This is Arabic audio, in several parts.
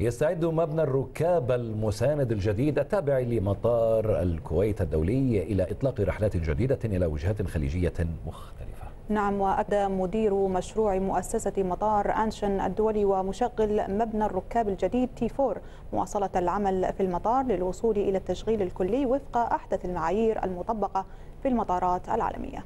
يستعد مبنى الركاب المساند الجديد التابع لمطار الكويت الدولي إلى إطلاق رحلات جديدة إلى وجهات خليجية مختلفة نعم وأدى مدير مشروع مؤسسة مطار أنشن الدولي ومشغل مبنى الركاب الجديد تي 4 مواصلة العمل في المطار للوصول إلى التشغيل الكلي وفق أحدث المعايير المطبقة في المطارات العالمية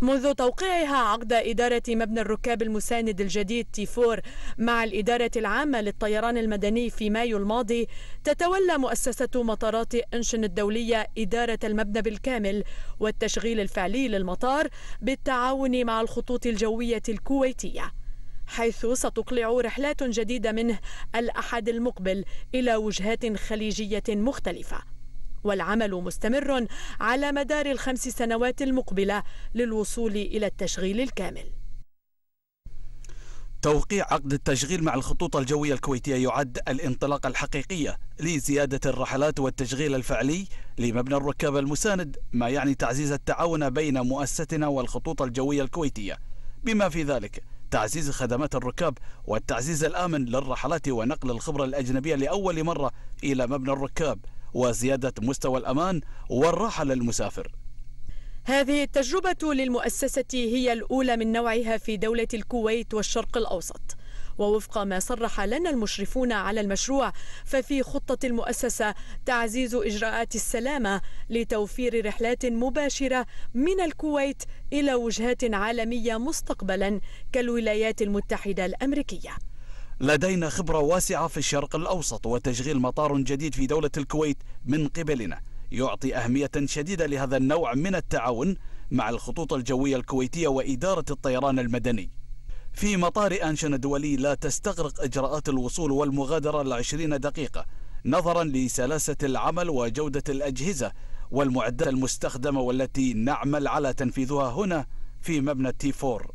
منذ توقيعها عقد إدارة مبنى الركاب المساند الجديد تيفور مع الإدارة العامة للطيران المدني في مايو الماضي تتولى مؤسسة مطارات إنشن الدولية إدارة المبنى بالكامل والتشغيل الفعلي للمطار بالتعاون مع الخطوط الجوية الكويتية حيث ستقلع رحلات جديدة منه الأحد المقبل إلى وجهات خليجية مختلفة والعمل مستمر على مدار الخمس سنوات المقبلة للوصول إلى التشغيل الكامل توقيع عقد التشغيل مع الخطوط الجوية الكويتية يعد الانطلاقة الحقيقية لزيادة الرحلات والتشغيل الفعلي لمبنى الركاب المساند ما يعني تعزيز التعاون بين مؤسستنا والخطوط الجوية الكويتية بما في ذلك تعزيز خدمات الركاب والتعزيز الآمن للرحلات ونقل الخبرة الأجنبية لأول مرة إلى مبنى الركاب وزيادة مستوى الأمان والراحة للمسافر هذه التجربة للمؤسسة هي الأولى من نوعها في دولة الكويت والشرق الأوسط ووفق ما صرح لنا المشرفون على المشروع ففي خطة المؤسسة تعزيز إجراءات السلامة لتوفير رحلات مباشرة من الكويت إلى وجهات عالمية مستقبلا كالولايات المتحدة الأمريكية لدينا خبرة واسعة في الشرق الأوسط وتشغيل مطار جديد في دولة الكويت من قبلنا يعطي أهمية شديدة لهذا النوع من التعاون مع الخطوط الجوية الكويتية وإدارة الطيران المدني في مطار أنشن الدولي لا تستغرق إجراءات الوصول والمغادرة العشرين دقيقة نظرا لسلاسة العمل وجودة الأجهزة والمعدات المستخدمة والتي نعمل على تنفيذها هنا في مبنى تي فور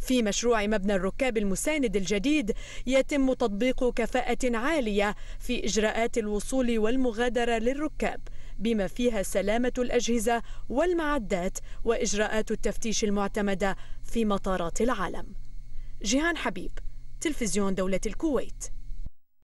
في مشروع مبنى الركاب المساند الجديد يتم تطبيق كفاءة عالية في إجراءات الوصول والمغادرة للركاب بما فيها سلامة الأجهزة والمعدات وإجراءات التفتيش المعتمدة في مطارات العالم جيهان حبيب تلفزيون دولة الكويت